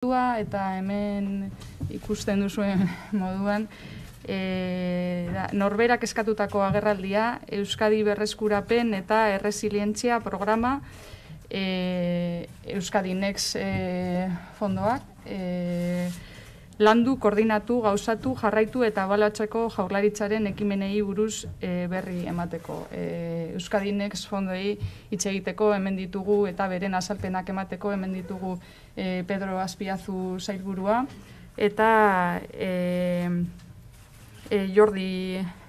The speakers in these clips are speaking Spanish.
Dua eta hemen ikusten duzuen moduan, e, da, norberak eskatutako agerraldia, Euskadi Berreskurapen eta Erresilientzia programa, e, Euskadi Next e, fondoak, e, landu, koordinatu, gauzatu, jarraitu eta balatzeko jaurlaritzaren ekimenei buruz eh, berri emateko. E, eh, Euskadinex fondoi hitz egiteko hemen ditugu eta beren azalpenak emateko hemen ditugu eh, Pedro Azpiazu zailburua eta e, e, Jordi,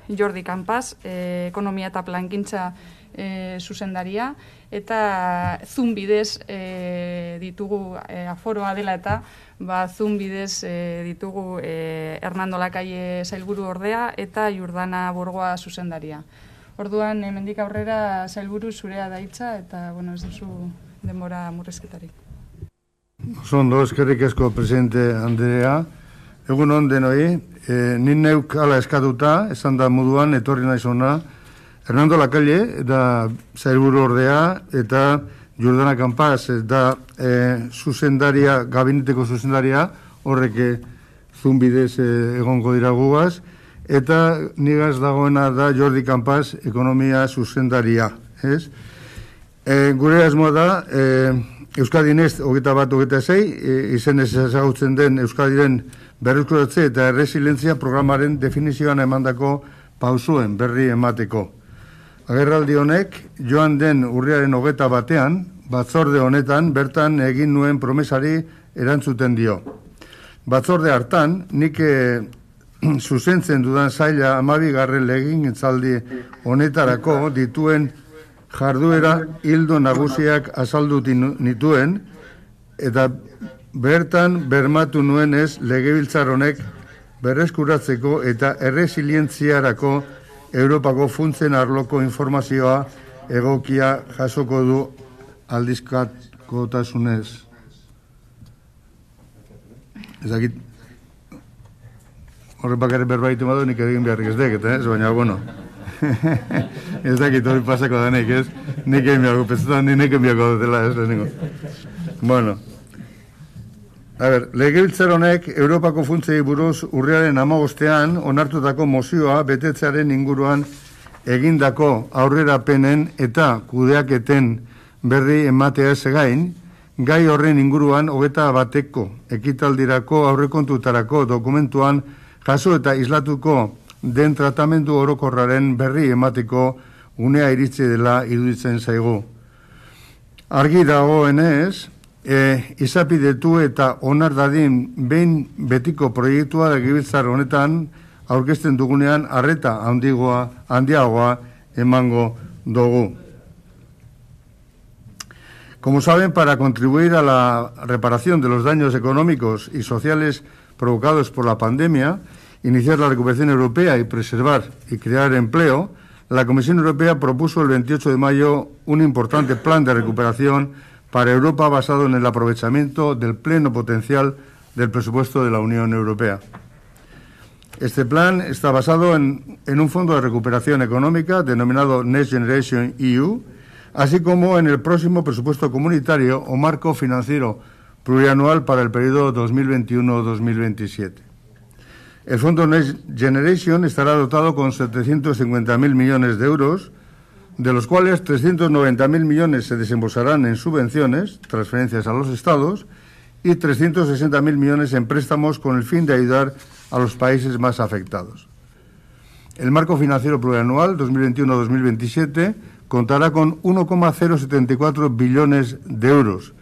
Jordi Kampaz, ekonomia eta plankintza e, zuzendaria, eta zun bidez eh, ditugu e, aforoa dela eta ba, zun bidez ditugu e, Hernando Lakaie zailburu ordea eta Jordana Borgoa zuzendaria. Orduan, hemendik aurrera zailburu zurea daitza eta, bueno, ez duzu denbora murrezketarik. Zondo, eskerrik asko presidente Andrea. Egun hon denoi, e, nin neuk ala eskatuta, esan da moduan, etorri naiz Fernando Lacalle, da zailburu ordea, eta Jordana Kampaz, da e, zuzendaria, gabineteko zuzendaria, horrek eh, zumbidez e, eh, egongo diraguaz, eta nigaz dagoena da Jordi Kampaz, ekonomia zuzendaria. Ez? E, gure asmoa da, e, Euskadi nest, hogeita bat, hogeita zei, e, izen ez ezagutzen den Euskadiren berrizkodatze eta erresilentzia programaren definizioan emandako pausuen berri emateko. Agerraldi honek joan den urriaren hogeta batean, batzorde honetan bertan egin nuen promesari erantzuten dio. Batzorde hartan, nik e, zuzentzen dudan zaila amabigarren legin entzaldi honetarako dituen jarduera hildo nagusiak azalduti nituen, eta bertan bermatu nuen ez legebiltzar honek berreskuratzeko eta erresilientziarako Europako funtzen arloko informazioa egokia jasoko du aldizkatko tasunez. Ezakit, horre bakarri berbaitu madu nik egin beharrik ez deket, ez baina, bueno. ez dakit hori pasako da nik, ez? Nik egin beharrik, ez da, nik egin beharrik dela, ez Bueno. A ber, legebiltzar honek Europako funtzei buruz urriaren amagostean onartutako mozioa betetzearen inguruan egindako aurrera penen eta kudeaketen berri ematea ez gain, gai horren inguruan hogeta bateko ekitaldirako aurrekontutarako dokumentuan jaso eta islatuko den tratamendu orokorraren berri emateko unea iritzi dela iruditzen zaigu. Argi dagoenez, ez, e, izapidetu eta onar dadin behin betiko proiektua legebiltzar honetan aurkezten dugunean arreta handigoa, handiagoa emango dugu. Como saben, para contribuir a la reparación de los daños económicos y sociales provocados por la pandemia, iniciar la recuperación europea y preservar y crear empleo, la Comisión Europea propuso el 28 de mayo un importante plan de recuperación para Europa basado en el aprovechamiento del pleno potencial del presupuesto de la Unión Europea. Este plan está basado en, un fondo de recuperación económica denominado Next Generation EU, así como en el próximo presupuesto comunitario o marco financiero plurianual para el periodo 2021-2027. El fondo Next Generation estará dotado con 750.000 millones de euros, de los cuales 390.000 millones se desembolsarán en subvenciones, transferencias a los estados, y 360.000 millones en préstamos con el fin de ayudar a los países más afectados. El marco financiero plurianual 2021-2027 contará con 1,074 billones de euros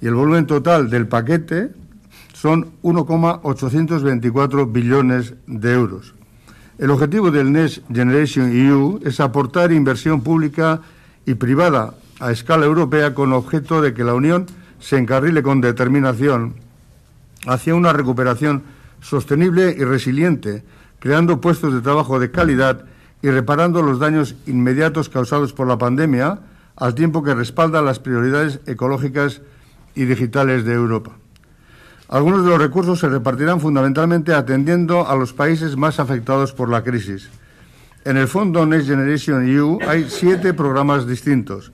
y el volumen total del paquete son 1,824 billones de euros. El objetivo del Next Generation EU es aportar inversión pública y privada a escala europea con objeto de que la Unión se encarrile con determinación hacia una recuperación sostenible y resiliente, creando puestos de trabajo de calidad y reparando los daños inmediatos causados por la pandemia, al tiempo que respalda las prioridades ecológicas y digitales de Europa. Algunos de los recursos se repartirán fundamentalmente atendiendo a los países más afectados por la crisis. En el fondo Next Generation EU hay siete programas distintos.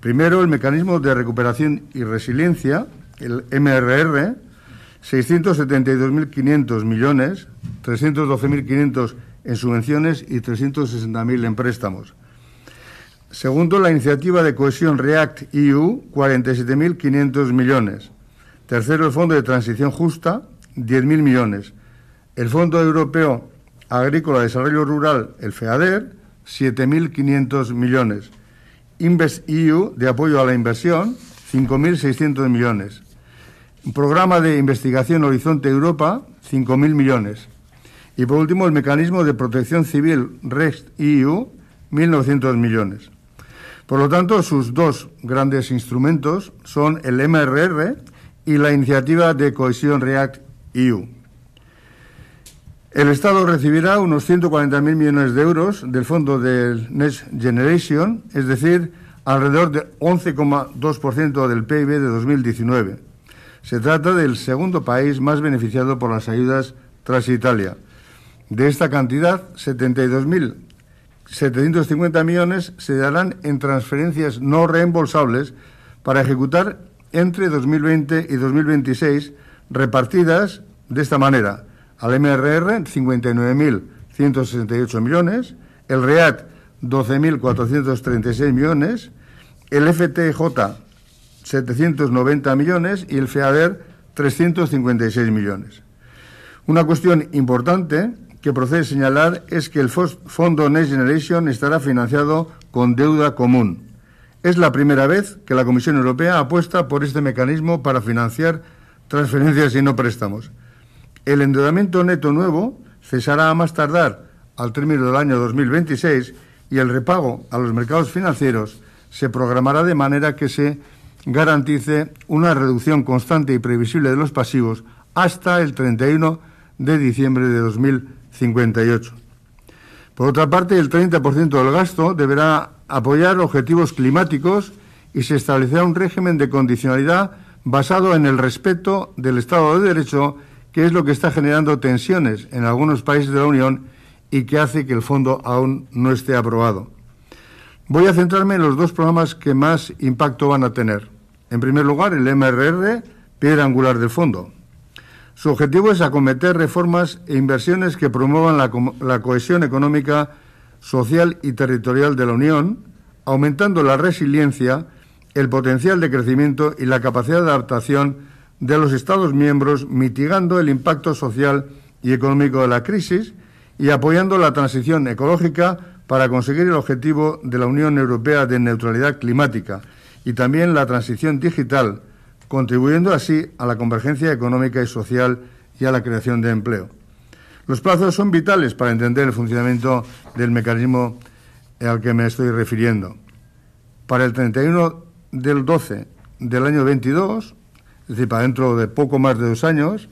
Primero, el Mecanismo de Recuperación y Resiliencia, el MRR, 672.500 millones, 312.500 en subvenciones y 360.000 en préstamos. Segundo, la iniciativa de cohesión REACT EU, 47.500 millones. Tercero, el Fondo de Transición Justa, 10.000 millones. El Fondo Europeo Agrícola de Desarrollo Rural, el FEADER, 7.500 millones. Invest EU de apoyo a la inversión, 5.600 millones. Programa de investigación Horizonte Europa, 5.000 millones. Y por último, el mecanismo de protección civil REST EU, 1.900 millones. Por lo tanto, sus dos grandes instrumentos son el MRR, y la iniciativa de cohesión React EU. El Estado recibirá unos 140.000 millones de euros del fondo del Next Generation, es decir, alrededor del 11,2% del PIB de 2019. Se trata del segundo país más beneficiado por las ayudas tras Italia. De esta cantidad, 72.750 millones se darán en transferencias no reembolsables para ejecutar entre 2020 y 2026 repartidas de esta manera. Al MRR 59.168 millones, el e REAT 12.436 millones, el FTJ 790 millones y el FEADER 356 millones. Una cuestión importante que procede señalar es que el fondo Next Generation estará financiado con deuda común. Es la primera vez que la Comisión Europea apuesta por este mecanismo para financiar transferencias y no préstamos. El endeudamiento neto nuevo cesará a más tardar al término del año 2026 y el repago a los mercados financieros se programará de manera que se garantice una reducción constante y previsible de los pasivos hasta el 31 de diciembre de 2058. Por otra parte, el 30% del gasto deberá apoyar objetivos climáticos y se establecerá un régimen de condicionalidad basado en el respeto del Estado de Derecho, que es lo que está generando tensiones en algunos países de la Unión y que hace que el fondo aún no esté aprobado. Voy a centrarme en los dos programas que más impacto van a tener. En primer lugar, el MRR, piedra angular del fondo. Su objetivo es acometer reformas e inversiones que promuevan la, la cohesión económica social y territorial de la Unión, aumentando la resiliencia, el potencial de crecimiento y la capacidad de adaptación de los Estados miembros, mitigando el impacto social y económico de la crisis y apoyando la transición ecológica para conseguir el objetivo de la Unión Europea de neutralidad climática y también la transición digital, contribuyendo así a la convergencia económica y social y a la creación de empleo. Los plazos son vitales para entender el funcionamiento del mecanismo al que me estoy refiriendo. Para el 31 del 12 del año 22, es decir, para dentro de poco más de dos años,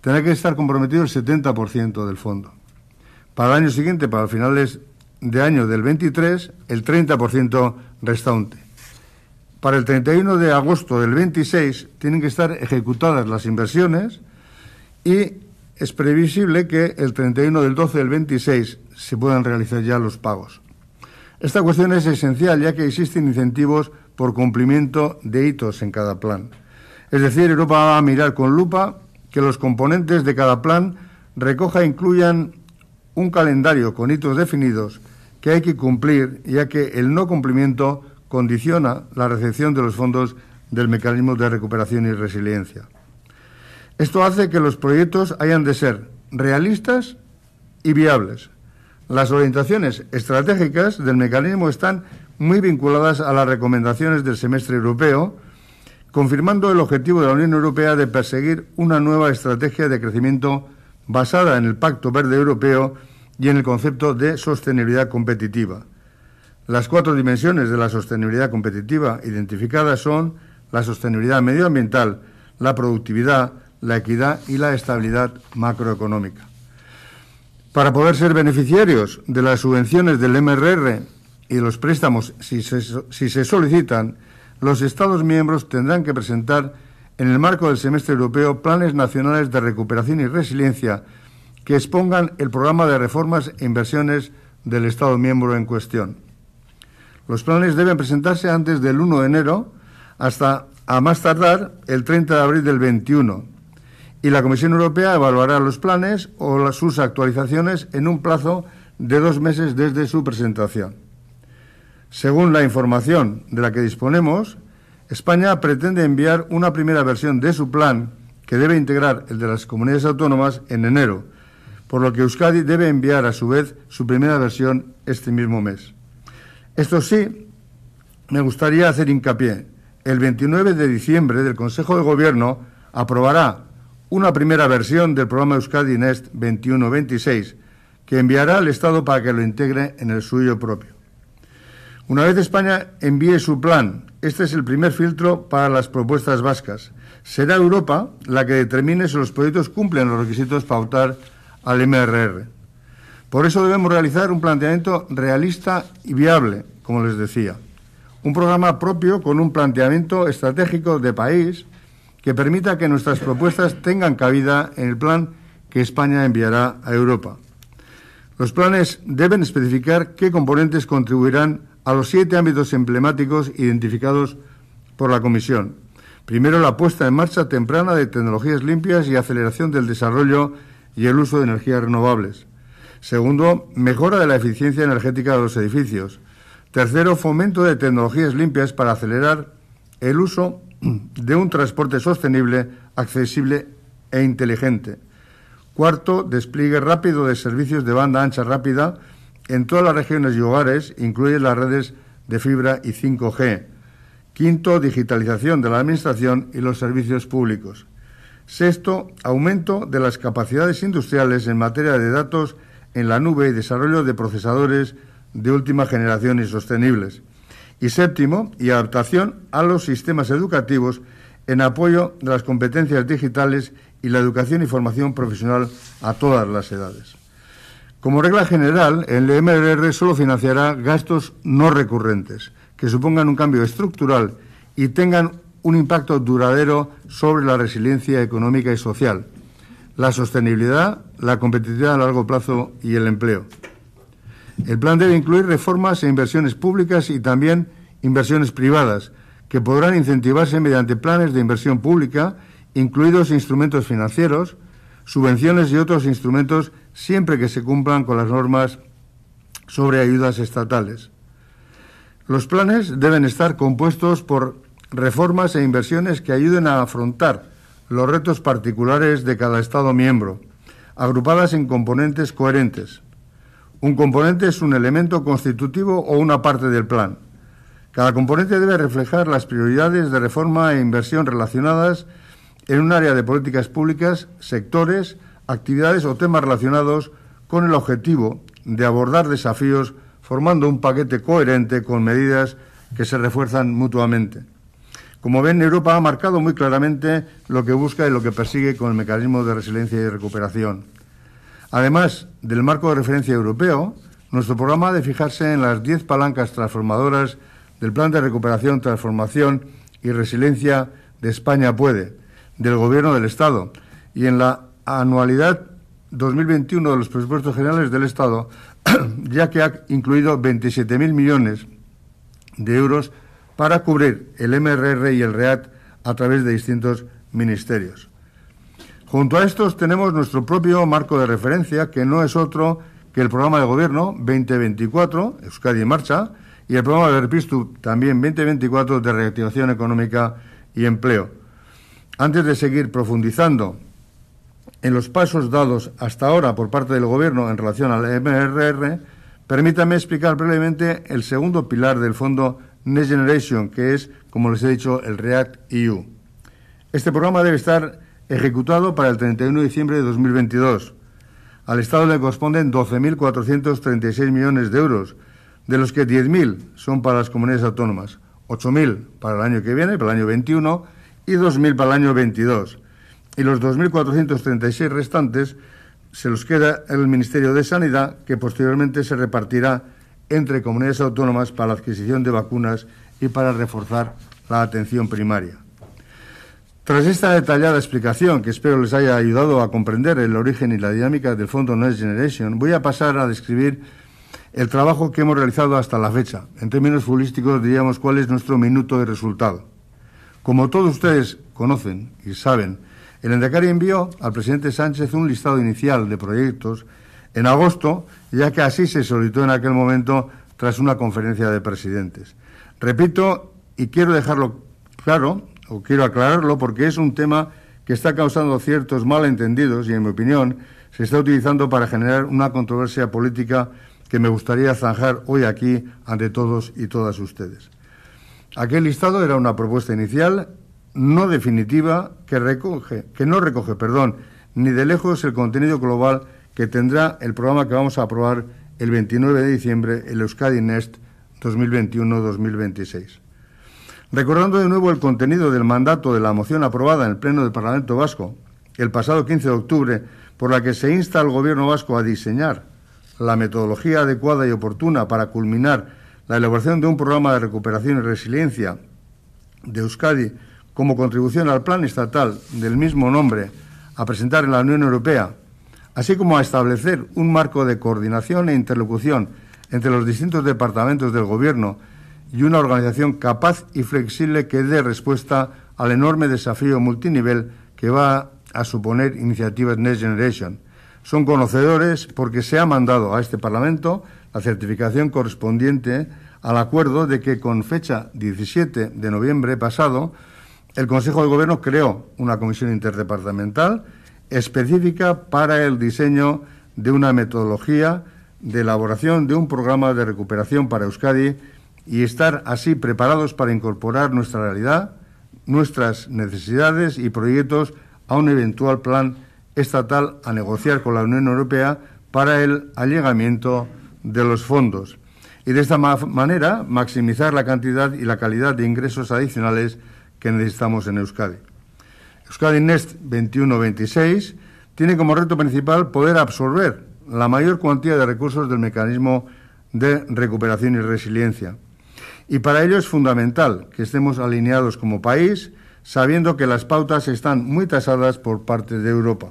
tendrá que estar comprometido el 70% del fondo. Para el año siguiente, para finales de año del 23, el 30% restante. Para el 31 de agosto del 26 tienen que estar ejecutadas las inversiones y es previsible que el 31 del 12 del 26 se puedan realizar ya los pagos. Esta cuestión es esencial ya que existen incentivos por cumplimiento de hitos en cada plan. Es decir, Europa va a mirar con lupa que los componentes de cada plan recoja e incluyan un calendario con hitos definidos que hay que cumplir, ya que el no cumplimiento condiciona la recepción de los fondos del mecanismo de recuperación y resiliencia. Esto hace que los proyectos hayan de ser realistas y viables. Las orientaciones estratégicas del mecanismo están muy vinculadas a las recomendaciones del semestre europeo, confirmando el objetivo de la Unión Europea de perseguir una nueva estrategia de crecimiento basada en el Pacto Verde Europeo y en el concepto de sostenibilidad competitiva. Las cuatro dimensiones de la sostenibilidad competitiva identificadas son la sostenibilidad medioambiental, la productividad, la equidad y la estabilidad macroeconómica. Para poder ser beneficiarios de las subvenciones del MRR y los préstamos, si se, solicitan, los Estados miembros tendrán que presentar, en el marco del semestre europeo, planes nacionales de recuperación y resiliencia que expongan el programa de reformas e inversiones del Estado miembro en cuestión. Los planes deben presentarse antes del 1 de enero hasta a más tardar el 30 de abril del 21 y la Comisión Europea evaluará los planes o sus actualizaciones en un plazo de dos meses desde su presentación. Según la información de la que disponemos, España pretende enviar una primera versión de su plan que debe integrar el de las comunidades autónomas en enero, por lo que Euskadi debe enviar a su vez su primera versión este mismo mes. Esto sí, me gustaría hacer hincapié. El 29 de diciembre del Consejo de Gobierno aprobará una primera versión del programa Euskadi nest 21-26 que enviará al Estado para que lo integre en el suyo propio. Una vez España envíe su plan, este es el primer filtro para las propuestas vascas. Será Europa la que determine si los proyectos cumplen los requisitos para optar al MRR. Por eso debemos realizar un planteamiento realista y viable, como les decía. Un programa propio con un planteamiento estratégico de país que permita que nuestras propuestas tengan cabida en el plan que España enviará a Europa. Los planes deben especificar qué componentes contribuirán a los siete ámbitos emblemáticos identificados por la Comisión. Primero, la puesta en marcha temprana de tecnologías limpias y aceleración del desarrollo y el uso de energías renovables. Segundo, mejora de la eficiencia energética de los edificios. Tercero, fomento de tecnologías limpias para acelerar el uso de un transporte sostenible, accesible e inteligente. Cuarto, despliegue rápido de servicios de banda ancha rápida en todas las regiones y hogares, incluye las redes de fibra y 5G. Quinto, digitalización de la Administración y los servicios públicos. Sexto, aumento de las capacidades industriales en materia de datos en la nube y desarrollo de procesadores de última generación y sostenibles. Y séptimo, y adaptación a los sistemas educativos en apoyo de las competencias digitales y la educación y formación profesional a todas las edades. Como regla general, el MRR solo financiará gastos no recurrentes, que supongan un cambio estructural y tengan un impacto duradero sobre la resiliencia económica y social, la sostenibilidad, la competitividad a largo plazo y el empleo. El plan debe incluir reformas e inversiones públicas y también inversiones privadas, que podrán incentivarse mediante planes de inversión pública, incluidos instrumentos financieros, subvenciones y otros instrumentos, siempre que se cumplan con las normas sobre ayudas estatales. Los planes deben estar compuestos por reformas e inversiones que ayuden a afrontar los retos particulares de cada Estado miembro, agrupadas en componentes coherentes. Un componente es un elemento constitutivo o una parte del plan. Cada componente debe reflejar las prioridades de reforma e inversión relacionadas en un área de políticas públicas, sectores, actividades o temas relacionados con el objetivo de abordar desafíos formando un paquete coherente con medidas que se refuerzan mutuamente. Como ven, Europa ha marcado muy claramente lo que busca y lo que persigue con el mecanismo de resiliencia y recuperación. Además del marco de referencia europeo, nuestro programa ha de fijarse en las 10 palancas transformadoras del Plan de Recuperación, Transformación y Resiliencia de España Puede, del Gobierno del Estado, y en la anualidad 2021 de los presupuestos generales del Estado, ya que ha incluido 27.000 millones de euros para cubrir el MRR y el REAT a través de distintos ministerios. Junto a estos tenemos nuestro propio marco de referencia, que no es otro que el programa de gobierno 2024, Euskadi en Marcha, y el programa de Repistu también 2024 de reactivación económica y empleo. Antes de seguir profundizando en los pasos dados hasta ahora por parte del Gobierno en relación al MRR, permítame explicar brevemente el segundo pilar del fondo Next Generation, que es, como les he dicho, el React EU. Este programa debe estar ejecutado para el 31 de diciembre de 2022. Al Estado le corresponden 12.436 millones de euros, de los que 10.000 son para las comunidades autónomas, 8.000 para el año que viene, para el año 21, y 2.000 para el año 22. Y los 2.436 restantes se los queda el Ministerio de Sanidad, que posteriormente se repartirá entre comunidades autónomas para la adquisición de vacunas y para reforzar la atención primaria. Tras esta detallada explicación, que espero les haya ayudado a comprender el origen y la dinámica del fondo Next Generation, voy a pasar a describir el trabajo que hemos realizado hasta la fecha. En términos futbolísticos diríamos cuál es nuestro minuto de resultado. Como todos ustedes conocen y saben, el Endacari envió al presidente Sánchez un listado inicial de proyectos en agosto, ya que así se solicitó en aquel momento tras una conferencia de presidentes. Repito, y quiero dejarlo claro, quiero aclararlo porque es un tema que está causando ciertos malentendidos y, en mi opinión, se está utilizando para generar una controversia política que me gustaría zanjar hoy aquí ante todos y todas ustedes. Aquel listado era una propuesta inicial, no definitiva, que, que no recoge perdón, ni de lejos el contenido global que tendrá el programa que vamos a aprobar el 29 de diciembre, el Euskadi Nest 2021-2026. Recordando de nuevo el contenido del mandato de la moción aprobada en el Pleno del Parlamento Vasco el pasado 15 de octubre, por la que se insta al Gobierno vasco a diseñar la metodología adecuada y oportuna para culminar la elaboración de un programa de recuperación y resiliencia de Euskadi como contribución al plan estatal del mismo nombre a presentar en la Unión Europea, así como a establecer un marco de coordinación e interlocución entre los distintos departamentos del Gobierno y una organización capaz y flexible que dé respuesta al enorme desafío multinivel que va a suponer iniciativas Next Generation. Son conocedores porque se ha mandado a este Parlamento la certificación correspondiente al acuerdo de que con fecha 17 de noviembre pasado el Consejo de Gobierno creó una comisión interdepartamental específica para el diseño de una metodología de elaboración de un programa de recuperación para Euskadi y estar así preparados para incorporar nuestra realidad, nuestras necesidades y proyectos a un eventual plan estatal a negociar con la Unión Europea para el allegamiento de los fondos y de esta manera maximizar la cantidad y la calidad de ingresos adicionales que necesitamos en Euskadi. Euskadi Next 21-26 tiene como reto principal poder absorber la mayor cuantía de recursos del mecanismo de recuperación y resiliencia y para ello es fundamental que estemos alineados como país, sabiendo que las pautas están muy tasadas por parte de Europa.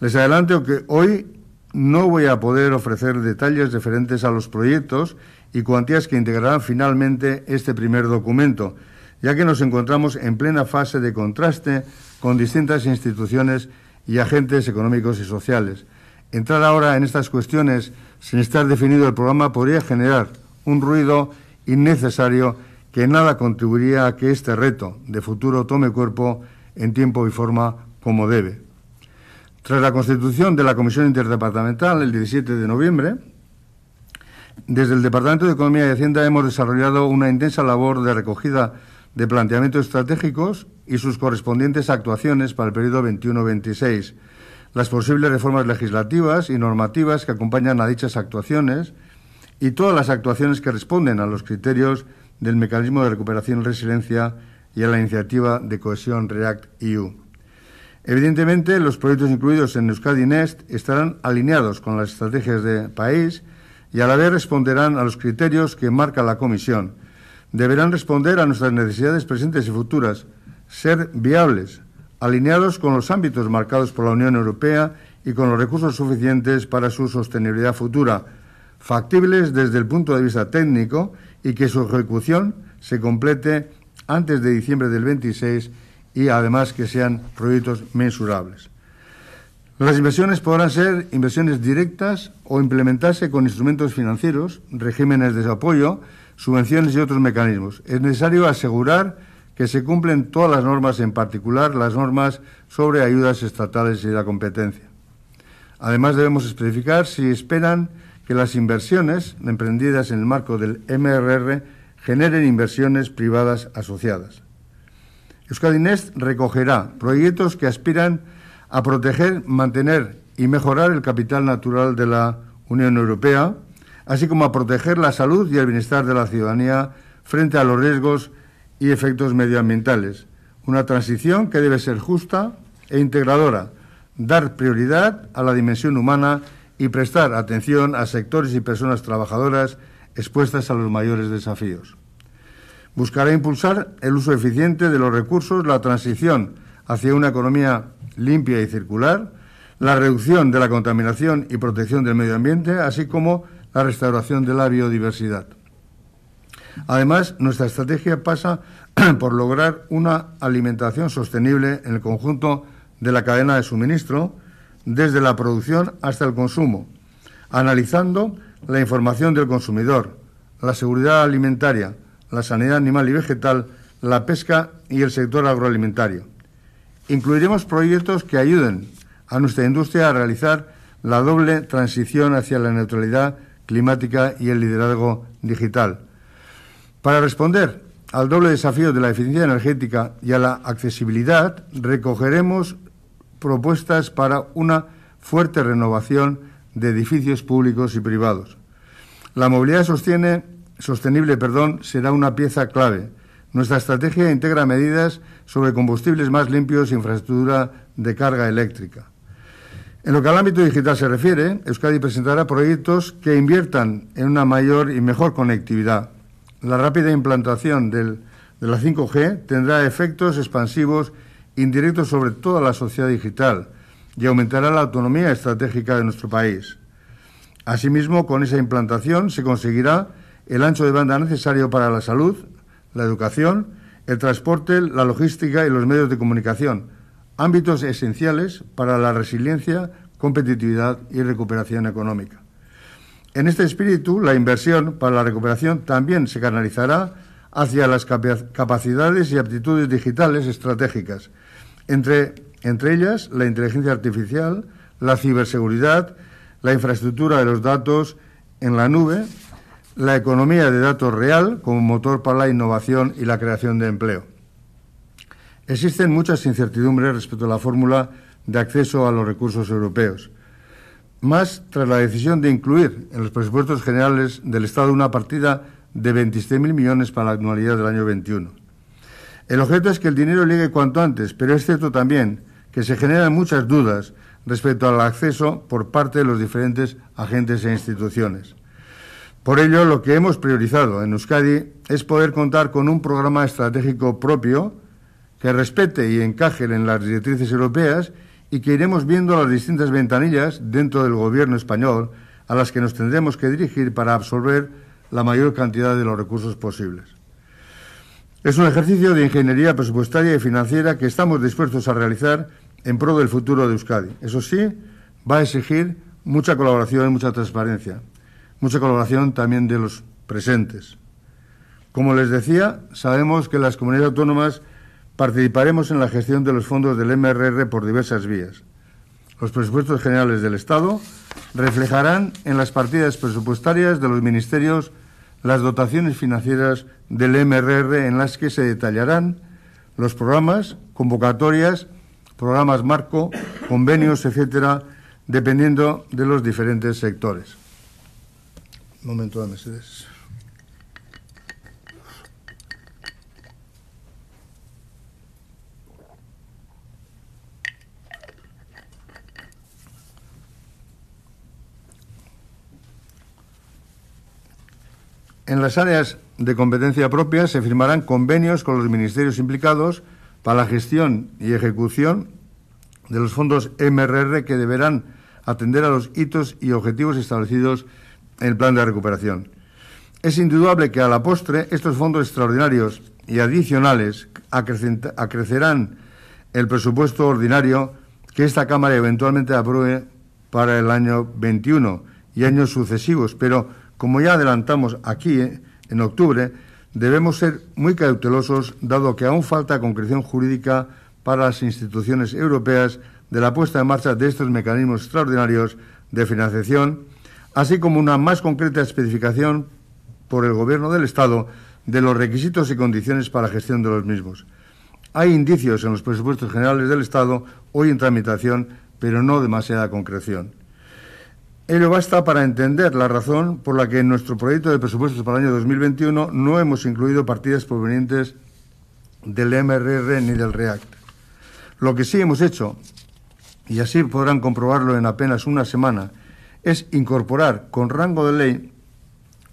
Les adelanto que hoy no voy a poder ofrecer detalles referentes a los proyectos y cuantías que integrarán finalmente este primer documento, ya que nos encontramos en plena fase de contraste con distintas instituciones y agentes económicos y sociales. Entrar ahora en estas cuestiones sin estar definido el programa podría generar un ruido innecesario que nada contribuiría a que este reto de futuro tome cuerpo en tiempo y forma como debe. Tras la constitución de la Comisión Interdepartamental el 17 de noviembre, desde el Departamento de Economía y Hacienda hemos desarrollado una intensa labor de recogida de planteamientos estratégicos y sus correspondientes actuaciones para el periodo 21-26, las posibles reformas legislativas y normativas que acompañan a dichas actuaciones, y todas las actuaciones que responden a los criterios del mecanismo de recuperación y resiliencia y a la iniciativa de cohesión REACT EU. Evidentemente, los proyectos incluidos en Euskadi nest estarán alineados con las estrategias de país y a la vez responderán a los criterios que marca la Comisión. Deberán responder a nuestras necesidades presentes y futuras, ser viables, alineados con los ámbitos marcados por la Unión Europea y con los recursos suficientes para su sostenibilidad futura factibles desde el punto de vista técnico y que su ejecución se complete antes de diciembre del 26 y además que sean proyectos mensurables. Las inversiones podrán ser inversiones directas o implementarse con instrumentos financieros, regímenes de apoyo, subvenciones y otros mecanismos. Es necesario asegurar que se cumplen todas las normas, en particular las normas sobre ayudas estatales y la competencia. Además, debemos especificar si esperan que las inversiones emprendidas en el marco del MRR generen inversiones privadas asociadas. Euskadi Nest recogerá proyectos que aspiran a proteger, mantener y mejorar el capital natural de la Unión Europea, así como a proteger la salud y el bienestar de la ciudadanía frente a los riesgos y efectos medioambientales. Una transición que debe ser justa e integradora, dar prioridad a la dimensión humana y prestar atención a sectores y personas trabajadoras expuestas a los mayores desafíos. Buscará impulsar el uso eficiente de los recursos, la transición hacia una economía limpia y circular, la reducción de la contaminación y protección del medio ambiente, así como la restauración de la biodiversidad. Además, nuestra estrategia pasa por lograr una alimentación sostenible en el conjunto de la cadena de suministro, desde la producción hasta el consumo, analizando la información del consumidor, la seguridad alimentaria, la sanidad animal y vegetal, la pesca y el sector agroalimentario. Incluiremos proyectos que ayuden a nuestra industria a realizar la doble transición hacia la neutralidad climática y el liderazgo digital. Para responder al doble desafío de la eficiencia energética y a la accesibilidad, recogeremos propuestas para una fuerte renovación de edificios públicos y privados. La movilidad sostenible perdón, será una pieza clave. Nuestra estrategia integra medidas sobre combustibles más limpios e infraestructura de carga eléctrica. En lo que al ámbito digital se refiere, Euskadi presentará proyectos que inviertan en una mayor y mejor conectividad. La rápida implantación de la 5G tendrá efectos expansivos indirecto sobre toda la sociedad digital y aumentará la autonomía estratégica de nuestro país. Asimismo, con esa implantación se conseguirá el ancho de banda necesario para la salud, la educación, el transporte, la logística y los medios de comunicación, ámbitos esenciales para la resiliencia, competitividad y recuperación económica. En este espíritu, la inversión para la recuperación también se canalizará hacia las capacidades y aptitudes digitales estratégicas, entre, ellas la inteligencia artificial, la ciberseguridad, la infraestructura de los datos en la nube, la economía de datos real como motor para la innovación y la creación de empleo. Existen muchas incertidumbres respecto a la fórmula de acceso a los recursos europeos, más tras la decisión de incluir en los presupuestos generales del Estado una partida de 27.000 millones para la anualidad del año 21. El objeto es que el dinero llegue cuanto antes, pero es cierto también que se generan muchas dudas respecto al acceso por parte de los diferentes agentes e instituciones. Por ello, lo que hemos priorizado en Euskadi es poder contar con un programa estratégico propio que respete y encaje en las directrices europeas y que iremos viendo las distintas ventanillas dentro del gobierno español a las que nos tendremos que dirigir para absorber la mayor cantidad de los recursos posibles. Es un ejercicio de ingeniería presupuestaria y financiera que estamos dispuestos a realizar en pro del futuro de Euskadi. Eso sí, va a exigir mucha colaboración, y mucha transparencia, mucha colaboración también de los presentes. Como les decía, sabemos que las comunidades autónomas participaremos en la gestión de los fondos del MRR por diversas vías. Los presupuestos generales del Estado reflejarán en las partidas presupuestarias de los ministerios las dotaciones financieras del MRR en las que se detallarán los programas, convocatorias, programas marco, convenios, etcétera, dependiendo de los diferentes sectores. momento de En las áreas de competencia propia se firmarán convenios con los ministerios implicados para la gestión y ejecución de los fondos MRR que deberán atender a los hitos y objetivos establecidos en el plan de recuperación. Es indudable que a la postre estos fondos extraordinarios y adicionales acrecerán el presupuesto ordinario que esta Cámara eventualmente apruebe para el año 21 y años sucesivos, pero como ya adelantamos aquí, eh, en octubre, debemos ser muy cautelosos, dado que aún falta concreción jurídica para las instituciones europeas de la puesta en marcha de estos mecanismos extraordinarios de financiación, así como una más concreta especificación por el Gobierno del Estado de los requisitos y condiciones para la gestión de los mismos. Hay indicios en los presupuestos generales del Estado hoy en tramitación, pero no demasiada concreción. Ello basta para entender la razón por la que en nuestro proyecto de presupuestos para el año 2021 no hemos incluido partidas provenientes del MRR ni del REACT. Lo que sí hemos hecho, y así podrán comprobarlo en apenas una semana, es incorporar con rango de ley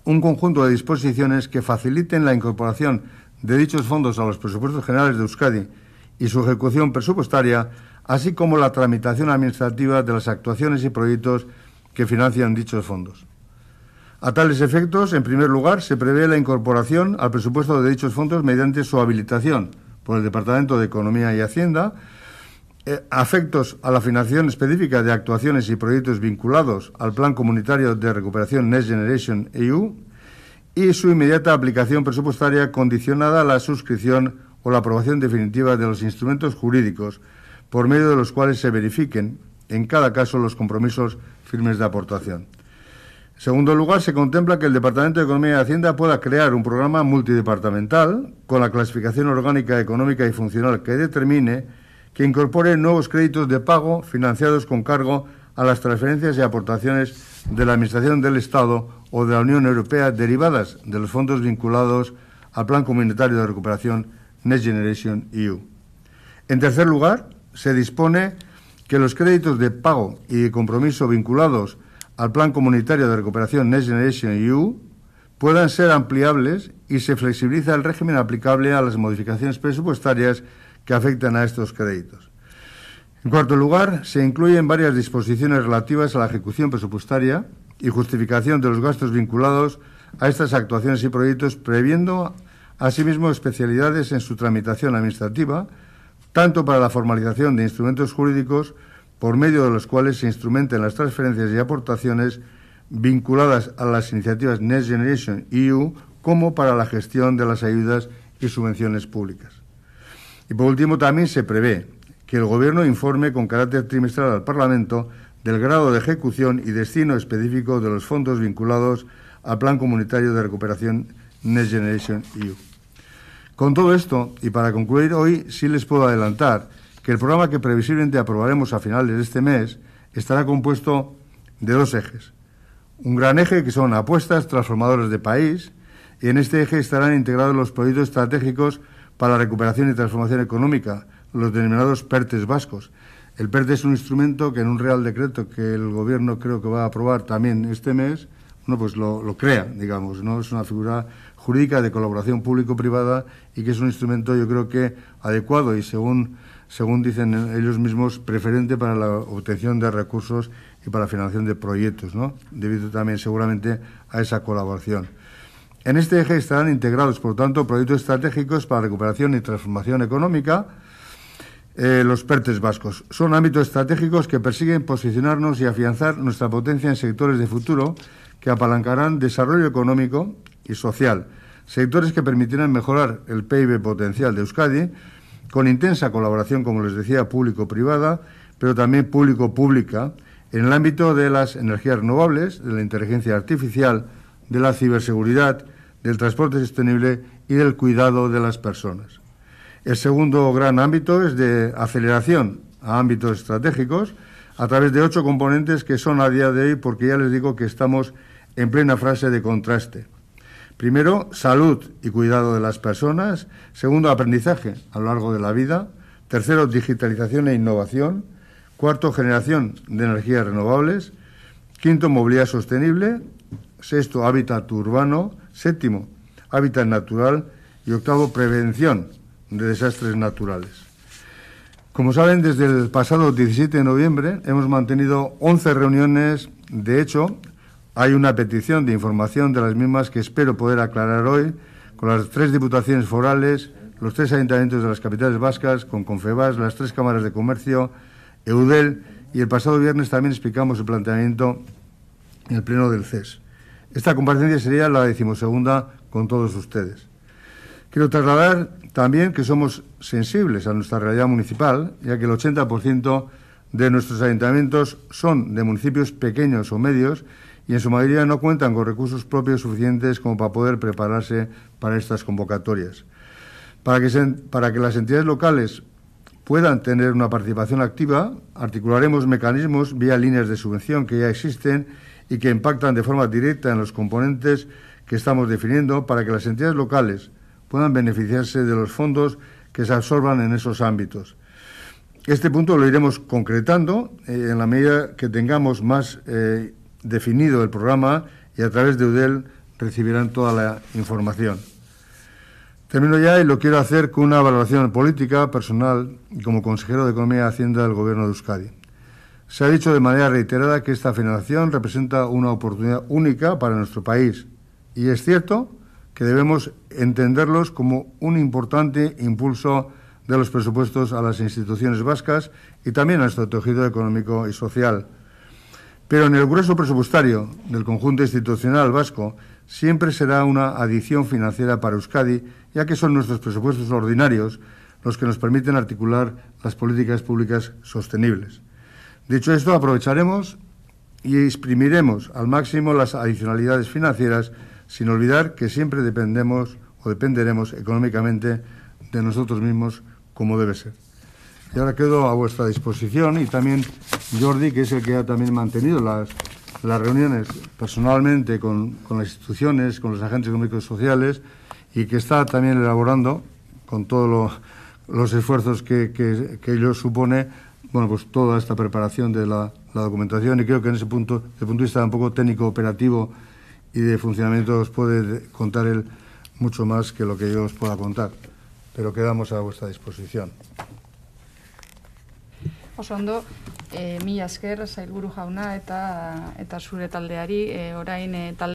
un conjunto de disposiciones que faciliten la incorporación de dichos fondos a los presupuestos generales de Euskadi y su ejecución presupuestaria, así como la tramitación administrativa de las actuaciones y proyectos financian dichos fondos. A tales efectos, en primer lugar, se prevé la incorporación al presupuesto de dichos fondos mediante su habilitación por el Departamento de Economía y Hacienda, eh, afectos a la financiación específica de actuaciones y proyectos vinculados al Plan Comunitario de Recuperación Next Generation EU y su inmediata aplicación presupuestaria condicionada a la suscripción o la aprobación definitiva de los instrumentos jurídicos por medio de los cuales se verifiquen, en cada caso, los compromisos firmes de aportación. En segundo lugar, se contempla que el Departamento de Economía y Hacienda pueda crear un programa multidepartamental con la clasificación orgánica, económica y funcional que determine que incorpore nuevos créditos de pago financiados con cargo a las transferencias y aportaciones de la Administración del Estado o de la Unión Europea derivadas de los fondos vinculados al Plan Comunitario de Recuperación Next Generation EU. En tercer lugar, se dispone que los créditos de pago y de compromiso vinculados al Plan Comunitario de Recuperación Next Generation EU puedan ser ampliables y se flexibiliza el régimen aplicable a las modificaciones presupuestarias que afectan a estos créditos. En cuarto lugar, se incluyen varias disposiciones relativas a la ejecución presupuestaria y justificación de los gastos vinculados a estas actuaciones y proyectos, previendo asimismo especialidades en su tramitación administrativa, tanto para la formalización de instrumentos jurídicos por medio de los cuales se instrumenten las transferencias y aportaciones vinculadas a las iniciativas Next Generation EU como para la gestión de las ayudas y subvenciones públicas. Y por último, también se prevé que el Gobierno informe con carácter trimestral al Parlamento del grado de ejecución y destino específico de los fondos vinculados al Plan Comunitario de Recuperación Next Generation EU. Con todo esto, y para concluir hoy, sí les puedo adelantar que el programa que previsiblemente aprobaremos a finales de este mes estará compuesto de dos ejes. Un gran eje que son apuestas transformadoras de país, y en este eje estarán integrados los proyectos estratégicos para recuperación y transformación económica, los denominados PERTES vascos. El PERTE es un instrumento que en un real decreto que el Gobierno creo que va a aprobar también este mes, no, pues lo, lo crea, digamos, no es una figura jurídica de colaboración público-privada y que es un instrumento, yo creo que, adecuado y, según, según dicen ellos mismos, preferente para la obtención de recursos y para la financiación de proyectos, ¿no? debido también seguramente a esa colaboración. En este eje estarán integrados, por tanto, proyectos estratégicos para recuperación y transformación económica, eh, los PERTES vascos. Son ámbitos estratégicos que persiguen posicionarnos y afianzar nuestra potencia en sectores de futuro que apalancarán desarrollo económico y social, sectores que permitirán mejorar el PIB potencial de Euskadi con intensa colaboración, como les decía, público-privada, pero también público-pública, en el ámbito de las energías renovables, de la inteligencia artificial, de la ciberseguridad, del transporte sostenible y del cuidado de las personas. El segundo gran ámbito es de aceleración a ámbitos estratégicos a través de ocho componentes que son a día de hoy, porque ya les digo que estamos en plena frase de contraste. Primero, salud y cuidado de las personas. Segundo, aprendizaje a lo largo de la vida. Tercero, digitalización e innovación. Cuarto, generación de energías renovables. Quinto, movilidad sostenible. Sexto, hábitat urbano. Séptimo, hábitat natural. Y octavo, prevención de desastres naturales. Como saben, desde el pasado 17 de noviembre hemos mantenido 11 reuniones de hecho hay una petición de información de las mismas que espero poder aclarar hoy con las tres diputaciones forales, los tres ayuntamientos de las capitales vascas, con Confebas, las tres cámaras de comercio, EUDEL y el pasado viernes también explicamos el planteamiento en el pleno del CES. Esta comparecencia sería la decimosegunda con todos ustedes. Quiero trasladar también que somos sensibles a nuestra realidad municipal, ya que el 80% de nuestros ayuntamientos son de municipios pequeños o medios y en su mayoría no cuentan con recursos propios suficientes como para poder prepararse para estas convocatorias. Para que, para que las entidades locales puedan tener una participación activa, articularemos mecanismos vía líneas de subvención que ya existen y que impactan de forma directa en los componentes que estamos definiendo para que las entidades locales puedan beneficiarse de los fondos que se absorban en esos ámbitos. Este punto lo iremos concretando eh, en la medida que tengamos más eh, definido el programa y a través de UDEL recibirán toda la información. Termino ya y lo quiero hacer con una valoración política personal y como consejero de Economía y Hacienda del Gobierno de Euskadi. Se ha dicho de manera reiterada que esta financiación representa una oportunidad única para nuestro país y es cierto que debemos entenderlos como un importante impulso de los presupuestos a las instituciones vascas y también a nuestro tejido económico y social. Pero en el grueso presupuestario del conjunto institucional vasco siempre será una adición financiera para Euskadi, ya que son nuestros presupuestos ordinarios los que nos permiten articular las políticas públicas sostenibles. Dicho esto, aprovecharemos y exprimiremos al máximo las adicionalidades financieras, sin olvidar que siempre dependemos o dependeremos económicamente de nosotros mismos como debe ser. Y ahora quedo a vuestra disposición y también Jordi, que es el que ha también mantenido las, reuniones personalmente con, las instituciones, con los agentes económicos y sociales y que está también elaborando con todos los esfuerzos que, ello supone, bueno, pues toda esta preparación de la, documentación y creo que en ese punto, desde el punto de vista un poco técnico, operativo y de funcionamiento os puede contar él mucho más que lo que yo os pueda contar, pero quedamos a vuestra disposición. oso ondo, e, eh, mi asker, zailburu jauna eta eta zure taldeari e, orain e,